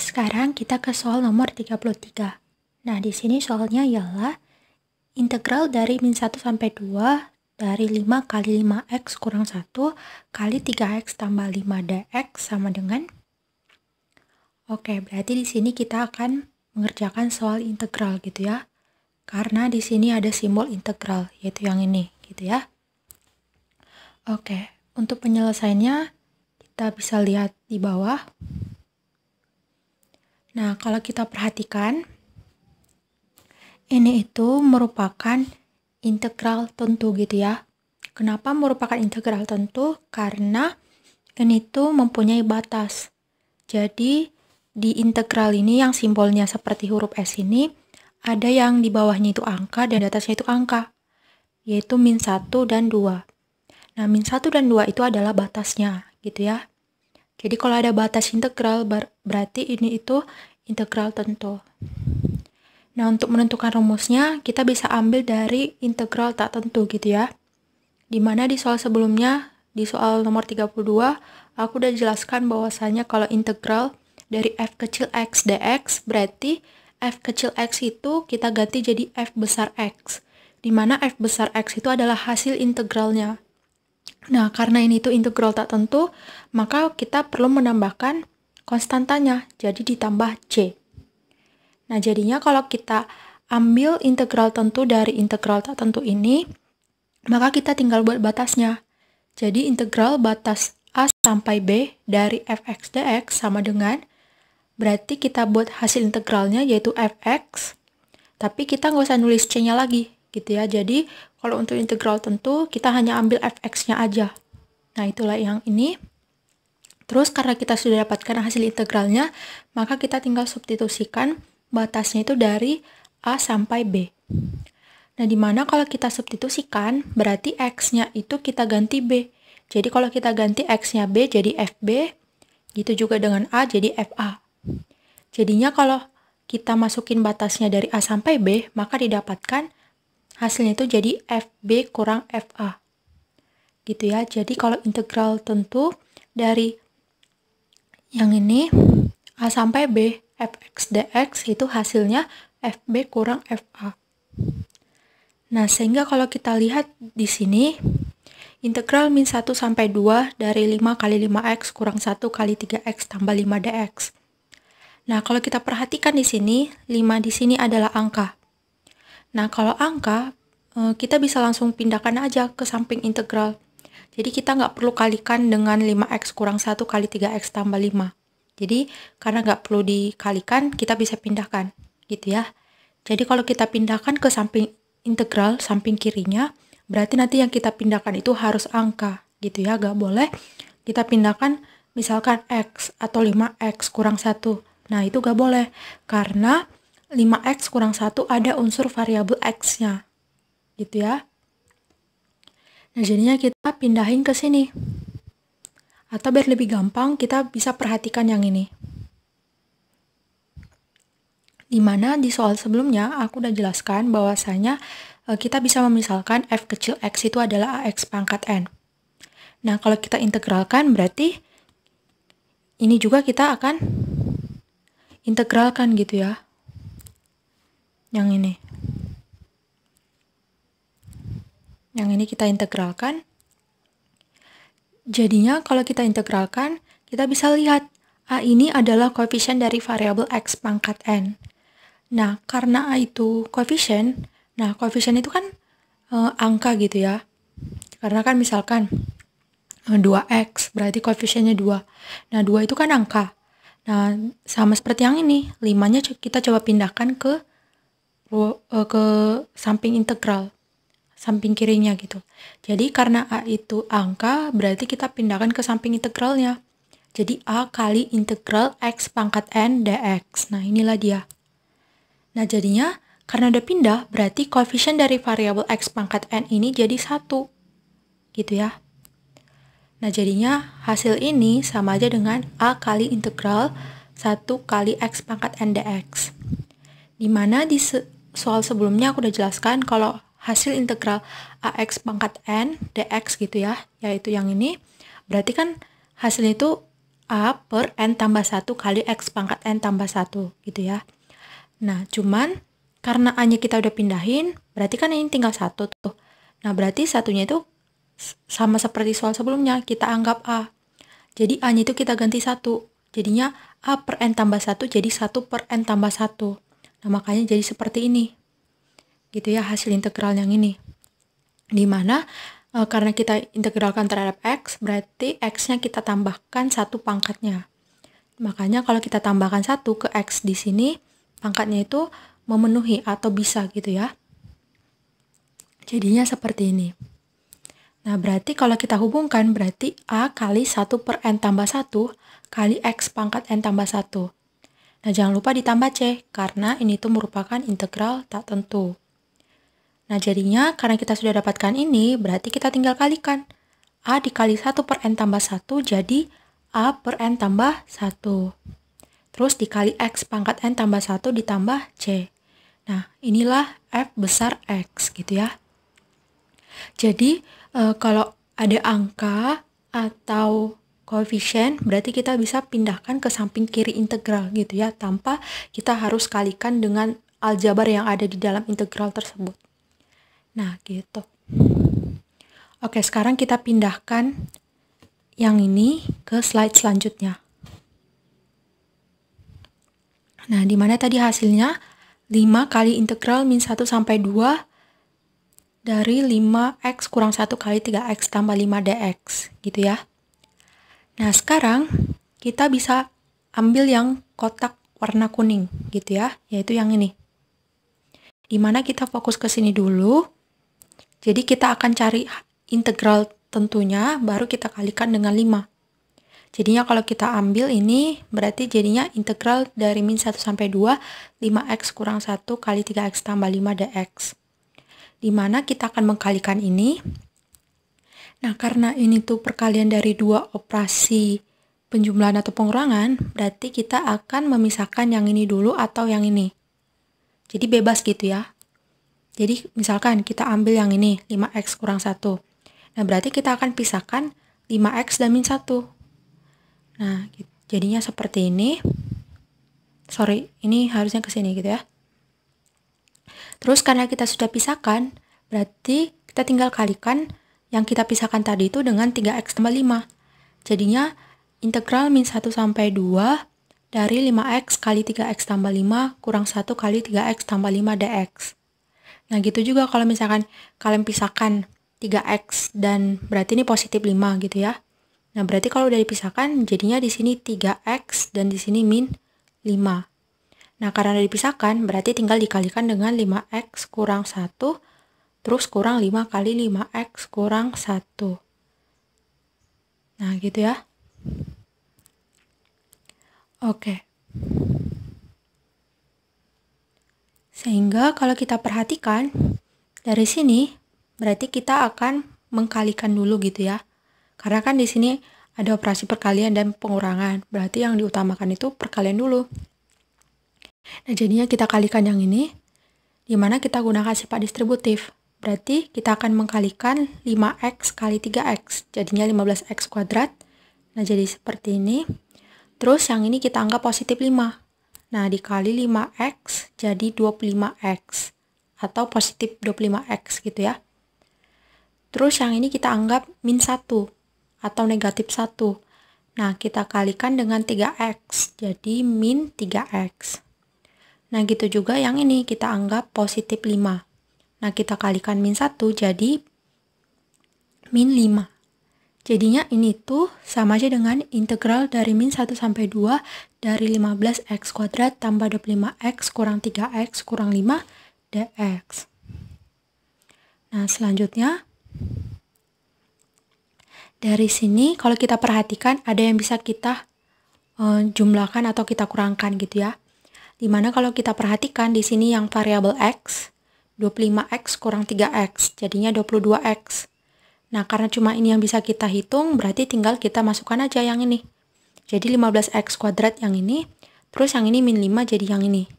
sekarang kita ke soal nomor 33. Nah, di sini soalnya ialah integral dari min 1 sampai 2 dari 5 kali 5x kurang 1 kali 3x tambah 5 dx sama dengan Oke, berarti di sini kita akan mengerjakan soal integral gitu ya. Karena di sini ada simbol integral, yaitu yang ini gitu ya. Oke, untuk penyelesaiannya kita bisa lihat di bawah. Nah, kalau kita perhatikan, ini itu merupakan integral tentu gitu ya. Kenapa merupakan integral tentu? Karena ini itu mempunyai batas. Jadi, di integral ini yang simbolnya seperti huruf S ini, ada yang di bawahnya itu angka dan di atasnya itu angka, yaitu min 1 dan 2. Nah, min 1 dan 2 itu adalah batasnya, gitu ya. Jadi kalau ada batas integral ber berarti ini itu integral tentu. Nah, untuk menentukan rumusnya, kita bisa ambil dari integral tak tentu gitu ya. Dimana di soal sebelumnya, di soal nomor 32, aku udah jelaskan bahwasanya kalau integral dari f kecil x dx, berarti f kecil x itu kita ganti jadi f besar x. Dimana f besar x itu adalah hasil integralnya. Nah, karena ini itu integral tak tentu, maka kita perlu menambahkan konstantanya, jadi ditambah C. Nah, jadinya kalau kita ambil integral tentu dari integral tak tentu ini, maka kita tinggal buat batasnya. Jadi integral batas A sampai B dari fx dx sama dengan, berarti kita buat hasil integralnya yaitu fx, tapi kita nggak usah nulis C-nya lagi, gitu ya. Jadi kalau untuk integral tentu, kita hanya ambil fx-nya aja. Nah, itulah yang ini. Terus, karena kita sudah dapatkan hasil integralnya, maka kita tinggal substitusikan batasnya itu dari A sampai B. Nah, di mana kalau kita substitusikan, berarti X-nya itu kita ganti B. Jadi, kalau kita ganti X-nya B jadi FB, gitu juga dengan A jadi FA. Jadinya kalau kita masukin batasnya dari A sampai B, maka didapatkan hasilnya itu jadi FB kurang FA. Gitu ya. Jadi kalau integral tentu dari yang ini A sampai B fx dx itu hasilnya fb kurang fa. Nah, sehingga kalau kita lihat di sini integral min 1 sampai 2 dari 5 kali 5x kurang 1 kali 3x tambah 5 dx. Nah, kalau kita perhatikan di sini, 5 di sini adalah angka. Nah, kalau angka, eh, kita bisa langsung pindahkan aja ke samping integral. Jadi kita nggak perlu kalikan dengan 5x kurang 1 kali 3x tambah 5. Jadi karena nggak perlu dikalikan, kita bisa pindahkan gitu ya. Jadi kalau kita pindahkan ke samping integral, samping kirinya, berarti nanti yang kita pindahkan itu harus angka gitu ya. Nggak boleh kita pindahkan misalkan x atau 5x kurang 1. Nah itu nggak boleh karena 5x kurang 1 ada unsur variabel x-nya. Gitu ya. Nah, jadinya kita pindahin ke sini. Atau biar lebih gampang, kita bisa perhatikan yang ini. Dimana di soal sebelumnya, aku udah jelaskan bahwasanya eh, kita bisa memisalkan f kecil x itu adalah ax pangkat n. Nah, kalau kita integralkan berarti ini juga kita akan integralkan gitu ya yang ini yang ini kita integralkan jadinya kalau kita integralkan kita bisa lihat A ini adalah koefisien dari variabel X pangkat N. Nah, karena A itu koefisien, nah koefisien itu kan e, angka gitu ya. Karena kan misalkan 2X, eh, berarti koefisiennya 2. Nah, 2 itu kan angka. Nah, sama seperti yang ini, 5-nya kita coba pindahkan ke Eh, ke samping integral samping kirinya gitu jadi karena A itu angka berarti kita pindahkan ke samping integralnya jadi A kali integral X pangkat N dx nah inilah dia nah jadinya karena udah pindah berarti koefisien dari variabel X pangkat N ini jadi satu gitu ya Nah, jadinya hasil ini sama aja dengan A kali integral 1 kali X pangkat N dx. Dimana di, soal sebelumnya aku udah jelaskan kalau hasil integral AX pangkat N DX gitu ya, yaitu yang ini, berarti kan hasilnya itu A per N tambah 1 kali X pangkat N tambah 1 gitu ya. Nah, cuman karena A-nya kita udah pindahin, berarti kan ini tinggal satu tuh. Nah, berarti satunya itu sama seperti soal sebelumnya, kita anggap A. Jadi A-nya itu kita ganti satu. Jadinya A per N tambah 1 jadi 1 per N tambah 1. Nah, makanya jadi seperti ini. Gitu ya hasil integral yang ini. Dimana e, eh, karena kita integralkan terhadap X, berarti X-nya kita tambahkan satu pangkatnya. Makanya kalau kita tambahkan satu ke X di sini, pangkatnya itu memenuhi atau bisa gitu ya. Jadinya seperti ini. Nah, berarti kalau kita hubungkan berarti A kali 1 per N tambah 1 kali X pangkat N tambah 1. Nah, jangan lupa ditambah C, karena ini tuh merupakan integral tak tentu. Nah, jadinya karena kita sudah dapatkan ini, berarti kita tinggal kalikan. A dikali 1 per N tambah 1 jadi A per N tambah 1. Terus dikali X pangkat N tambah 1 ditambah C. Nah, inilah F besar X gitu ya. Jadi, e, kalau ada angka atau koefisien berarti kita bisa pindahkan ke samping kiri integral gitu ya tanpa kita harus kalikan dengan aljabar yang ada di dalam integral tersebut. Nah, gitu. Oke, sekarang kita pindahkan yang ini ke slide selanjutnya. Nah, di mana tadi hasilnya? 5 kali integral min 1 sampai 2 dari 5x kurang 1 kali 3x tambah 5 dx gitu ya. Nah, sekarang kita bisa ambil yang kotak warna kuning gitu ya, yaitu yang ini. Dimana kita fokus ke sini dulu. Jadi kita akan cari integral tentunya, baru kita kalikan dengan 5. Jadinya kalau kita ambil ini, berarti jadinya integral dari min 1 sampai 2, 5x kurang 1 kali 3x tambah 5 dx. Dimana kita akan mengkalikan ini, Nah, karena ini tuh perkalian dari dua operasi penjumlahan atau pengurangan, berarti kita akan memisahkan yang ini dulu atau yang ini. Jadi bebas gitu ya. Jadi misalkan kita ambil yang ini, 5x kurang 1. Nah, berarti kita akan pisahkan 5x dan min 1. Nah, jadinya seperti ini. Sorry, ini harusnya ke sini gitu ya. Terus karena kita sudah pisahkan, berarti kita tinggal kalikan yang kita pisahkan tadi itu dengan 3x tambah 5. Jadinya integral min 1 sampai 2 dari 5x kali 3x tambah 5 kurang 1 kali 3x tambah 5 dx. Nah gitu juga kalau misalkan kalian pisahkan 3x dan berarti ini positif 5 gitu ya. Nah berarti kalau udah dipisahkan jadinya di sini 3x dan di sini min 5. Nah karena udah dipisahkan berarti tinggal dikalikan dengan 5x kurang 1 terus kurang 5 kali 5x kurang 1 nah gitu ya oke sehingga kalau kita perhatikan dari sini berarti kita akan mengkalikan dulu gitu ya karena kan di sini ada operasi perkalian dan pengurangan. Berarti yang diutamakan itu perkalian dulu. Nah, jadinya kita kalikan yang ini, di mana kita gunakan sifat distributif. Berarti kita akan mengkalikan 5x kali 3x, jadinya 15x kuadrat. Nah, jadi seperti ini. Terus yang ini kita anggap positif 5. Nah, dikali 5x jadi 25x atau positif 25x gitu ya. Terus yang ini kita anggap min 1 atau negatif 1. Nah, kita kalikan dengan 3x, jadi min 3x. Nah, gitu juga yang ini kita anggap positif 5. Nah, kita kalikan min 1 jadi min 5. Jadinya ini tuh sama aja dengan integral dari min 1 sampai 2 dari 15x kuadrat tambah 25x kurang 3x kurang 5 dx. Nah, selanjutnya dari sini kalau kita perhatikan ada yang bisa kita uh, jumlahkan atau kita kurangkan gitu ya. Dimana kalau kita perhatikan di sini yang variabel x 25x kurang 3x, jadinya 22x. Nah, karena cuma ini yang bisa kita hitung, berarti tinggal kita masukkan aja yang ini. Jadi 15x kuadrat yang ini, terus yang ini min 5 jadi yang ini.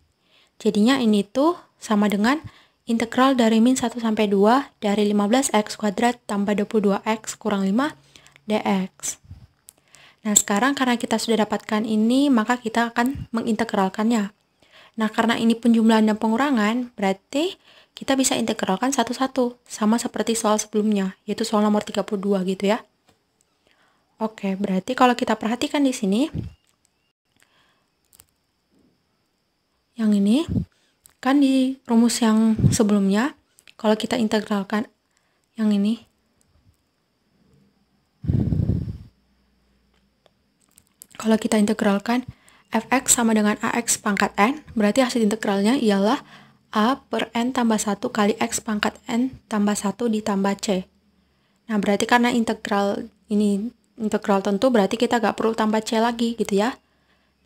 Jadinya ini tuh sama dengan integral dari min 1 sampai 2 dari 15x kuadrat tambah 22x kurang 5 dx. Nah, sekarang karena kita sudah dapatkan ini, maka kita akan mengintegralkannya. Nah, karena ini penjumlahan dan pengurangan, berarti kita bisa integralkan satu-satu, sama seperti soal sebelumnya, yaitu soal nomor 32 gitu ya. Oke, berarti kalau kita perhatikan di sini, yang ini, kan di rumus yang sebelumnya, kalau kita integralkan yang ini, kalau kita integralkan fx sama dengan ax pangkat n, berarti hasil integralnya ialah A per N tambah 1 kali X pangkat N tambah 1 ditambah C. Nah, berarti karena integral ini integral tentu berarti kita nggak perlu tambah C lagi gitu ya.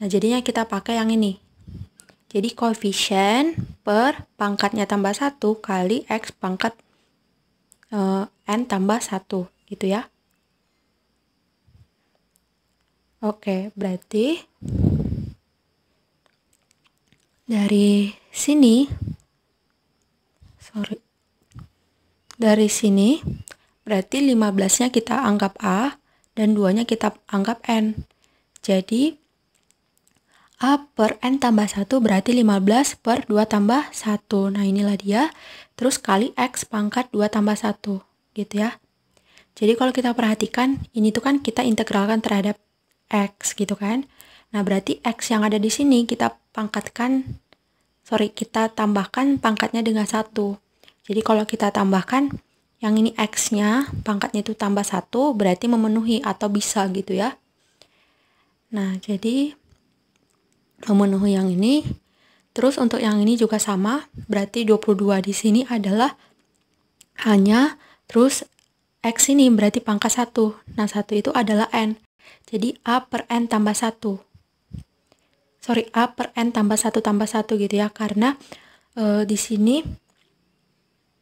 Nah, jadinya kita pakai yang ini. Jadi, koefisien per pangkatnya tambah 1 kali X pangkat uh, N tambah 1 gitu ya. Oke, berarti dari sini sorry dari sini berarti 15-nya kita anggap A dan 2-nya kita anggap N. Jadi A per N tambah 1 berarti 15 per 2 tambah 1. Nah inilah dia. Terus kali X pangkat 2 tambah 1 gitu ya. Jadi kalau kita perhatikan ini tuh kan kita integralkan terhadap X gitu kan. Nah berarti X yang ada di sini kita pangkatkan sorry kita tambahkan pangkatnya dengan satu jadi kalau kita tambahkan yang ini X-nya pangkatnya itu tambah satu berarti memenuhi atau bisa gitu ya nah jadi memenuhi yang ini terus untuk yang ini juga sama berarti 22 di sini adalah hanya terus X ini berarti pangkat satu nah satu itu adalah N jadi A per N tambah satu sorry a per n tambah satu tambah satu gitu ya karena e, di sini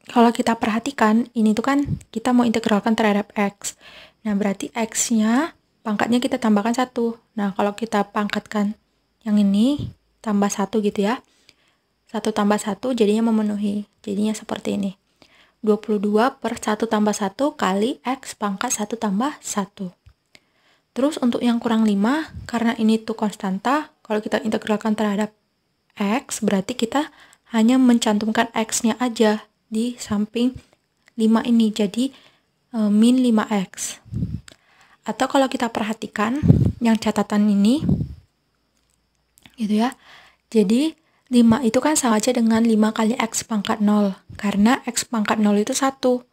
kalau kita perhatikan ini tuh kan kita mau integralkan terhadap x nah berarti x-nya pangkatnya kita tambahkan satu nah kalau kita pangkatkan yang ini tambah satu gitu ya satu tambah satu jadinya memenuhi jadinya seperti ini 22 per 1 tambah 1 kali X pangkat 1 tambah 1. Terus untuk yang kurang 5, karena ini tuh konstanta, kalau kita integralkan terhadap X, berarti kita hanya mencantumkan X-nya aja di samping 5 ini. Jadi, e, min 5X. Atau kalau kita perhatikan yang catatan ini, gitu ya. Jadi, 5 itu kan sama aja dengan 5 kali X pangkat 0. Karena X pangkat 0 itu 1.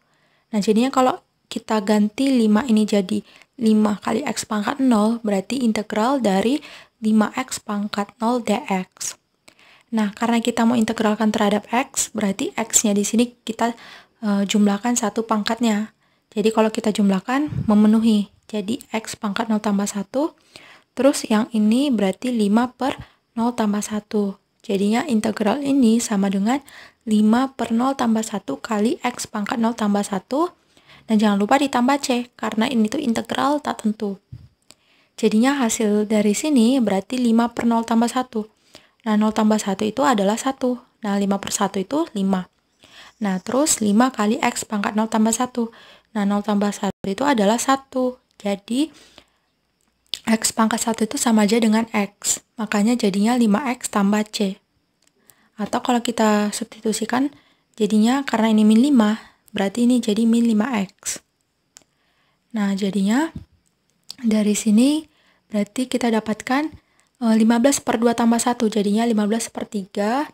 Nah, jadinya kalau kita ganti 5 ini jadi 5 kali X pangkat 0, berarti integral dari 5x pangkat 0 dx. Nah, karena kita mau integralkan terhadap x, berarti x-nya di sini kita e, jumlahkan satu pangkatnya. Jadi kalau kita jumlahkan, memenuhi. Jadi x pangkat 0 tambah 1, terus yang ini berarti 5 per 0 tambah 1. Jadinya integral ini sama dengan 5 per 0 tambah 1 kali x pangkat 0 tambah 1. Dan jangan lupa ditambah c, karena ini tuh integral tak tentu. Jadinya hasil dari sini berarti 5 per 0 tambah 1. Nah, 0 tambah 1 itu adalah 1. Nah, 5 per 1 itu 5. Nah, terus 5 kali X pangkat 0 tambah 1. Nah, 0 tambah 1 itu adalah 1. Jadi, X pangkat 1 itu sama aja dengan X. Makanya jadinya 5X tambah C. Atau kalau kita substitusikan, jadinya karena ini min 5, berarti ini jadi min 5X. Nah, jadinya dari sini berarti kita dapatkan 15 eh, per 2 tambah 1 jadinya 15 per 3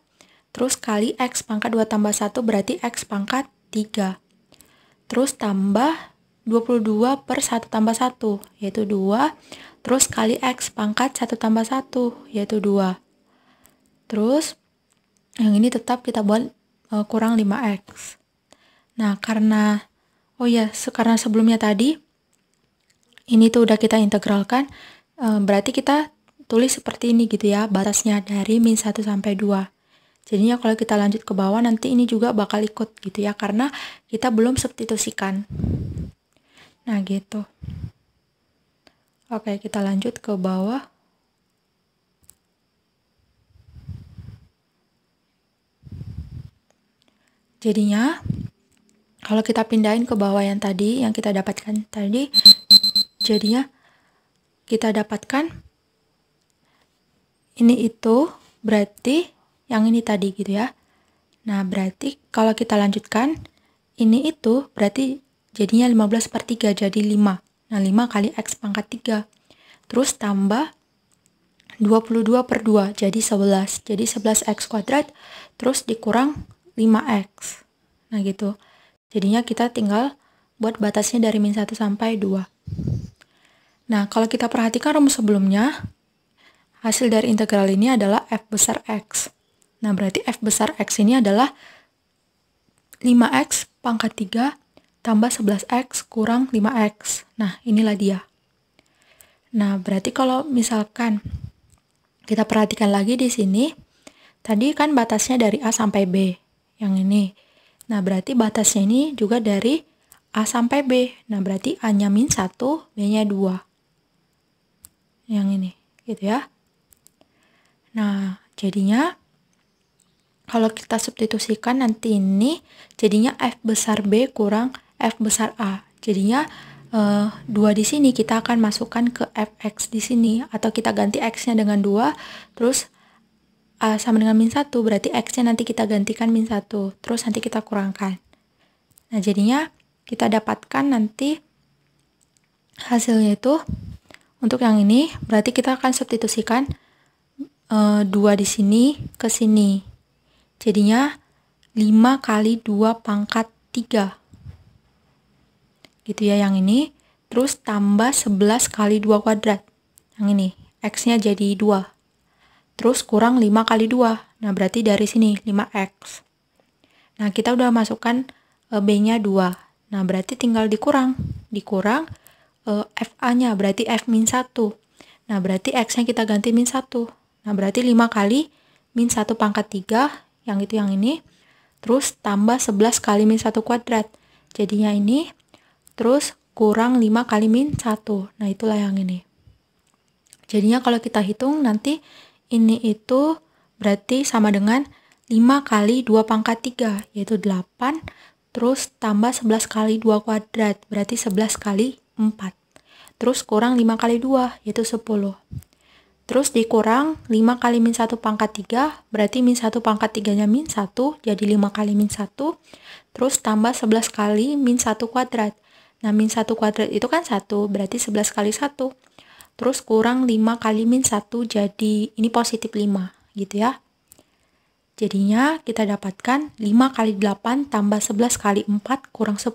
terus kali X pangkat 2 tambah 1 berarti X pangkat 3 terus tambah 22 per 1 tambah 1 yaitu 2 terus kali X pangkat 1 tambah 1 yaitu 2 terus yang ini tetap kita buat uh, kurang 5X nah karena oh ya karena sebelumnya tadi ini tuh udah kita integralkan, eh, berarti kita tulis seperti ini gitu ya, batasnya dari min 1 sampai 2. Jadinya kalau kita lanjut ke bawah nanti ini juga bakal ikut gitu ya karena kita belum substitusikan. Nah, gitu. Oke, kita lanjut ke bawah. Jadinya kalau kita pindahin ke bawah yang tadi yang kita dapatkan tadi jadinya kita dapatkan ini itu berarti yang ini tadi gitu ya. Nah, berarti kalau kita lanjutkan ini itu berarti jadinya 15 per 3 jadi 5. Nah, 5 kali X pangkat 3. Terus tambah 22 per 2 jadi 11. Jadi 11X kuadrat terus dikurang 5X. Nah, gitu. Jadinya kita tinggal buat batasnya dari min 1 sampai 2. Nah, kalau kita perhatikan rumus sebelumnya, hasil dari integral ini adalah F besar X. Nah, berarti F besar X ini adalah 5X pangkat 3 tambah 11X kurang 5X. Nah, inilah dia. Nah, berarti kalau misalkan kita perhatikan lagi di sini, tadi kan batasnya dari A sampai B, yang ini. Nah, berarti batasnya ini juga dari A sampai B. Nah, berarti A-nya min 1, B-nya 2 yang ini gitu ya nah jadinya kalau kita substitusikan nanti ini jadinya F besar B kurang F besar A jadinya uh, eh, 2 di sini kita akan masukkan ke fx di sini atau kita ganti x-nya dengan dua terus A sama dengan min satu berarti x-nya nanti kita gantikan min satu terus nanti kita kurangkan nah jadinya kita dapatkan nanti hasilnya itu untuk yang ini berarti kita akan substitusikan e, eh, 2 di sini ke sini. Jadinya 5 kali 2 pangkat 3. Gitu ya yang ini. Terus tambah 11 kali 2 kuadrat. Yang ini. X-nya jadi 2. Terus kurang 5 kali 2. Nah, berarti dari sini 5X. Nah, kita udah masukkan eh, B-nya 2. Nah, berarti tinggal dikurang. Dikurang uh, eh, FA-nya, berarti F min 1. Nah, berarti X-nya kita ganti min 1. Nah, berarti 5 kali min 1 pangkat 3, yang itu yang ini. Terus tambah 11 kali min 1 kuadrat. Jadinya ini, terus kurang 5 kali min 1. Nah, itulah yang ini. Jadinya kalau kita hitung nanti ini itu berarti sama dengan 5 kali 2 pangkat 3, yaitu 8, Terus tambah 11 kali 2 kuadrat, berarti 11 kali 4. Terus kurang 5 kali 2, yaitu 10. Terus dikurang 5 kali min 1 pangkat 3, berarti min 1 pangkat 3-nya min 1, jadi 5 kali min 1. Terus tambah 11 kali min 1 kuadrat. Nah, min 1 kuadrat itu kan 1, berarti 11 kali 1. Terus kurang 5 kali min 1, jadi ini positif 5, gitu ya. Jadinya kita dapatkan 5 kali 8 tambah 11 kali 4 kurang 10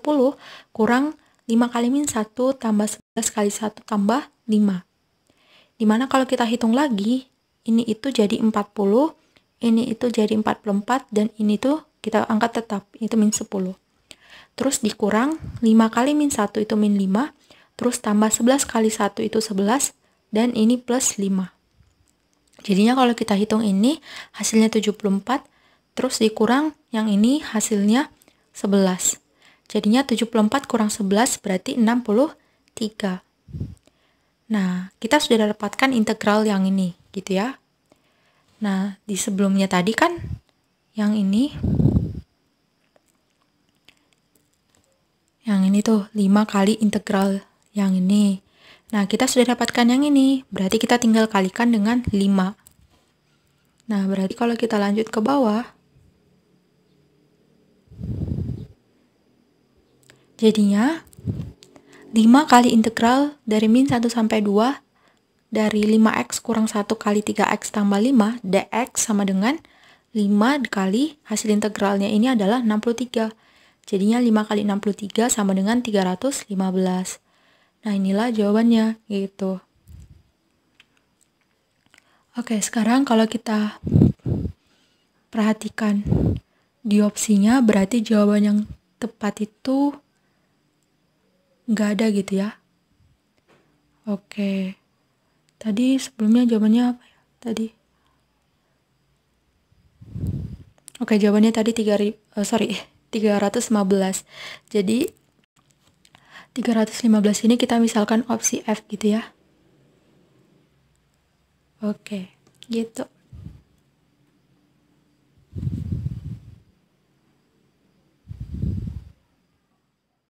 kurang 5 kali min 1 tambah 11 kali 1 tambah 5. Dimana kalau kita hitung lagi, ini itu jadi 40, ini itu jadi 44, dan ini tuh kita angkat tetap, itu min 10. Terus dikurang 5 kali min 1 itu min 5, terus tambah 11 kali 1 itu 11, dan ini plus 5. Jadinya kalau kita hitung ini hasilnya 74, terus dikurang yang ini hasilnya 11. Jadinya 74 kurang 11 berarti 63. Nah, kita sudah dapatkan integral yang ini, gitu ya. Nah, di sebelumnya tadi kan yang ini yang ini tuh 5 kali integral yang ini. Nah, kita sudah dapatkan yang ini, berarti kita tinggal kalikan dengan 5. Nah, berarti kalau kita lanjut ke bawah, jadinya 5 kali integral dari min 1 sampai 2 dari 5x kurang 1 kali 3x tambah 5, dx sama dengan 5 dikali hasil integralnya ini adalah 63. Jadinya 5 kali 63 sama dengan 315. Nah, inilah jawabannya gitu. Oke, sekarang kalau kita perhatikan di opsinya berarti jawaban yang tepat itu nggak ada gitu ya. Oke. Tadi sebelumnya jawabannya apa ya? Tadi. Oke, jawabannya tadi tiga uh, sorry, belas Jadi 315 ini kita misalkan opsi F gitu ya. Oke, gitu.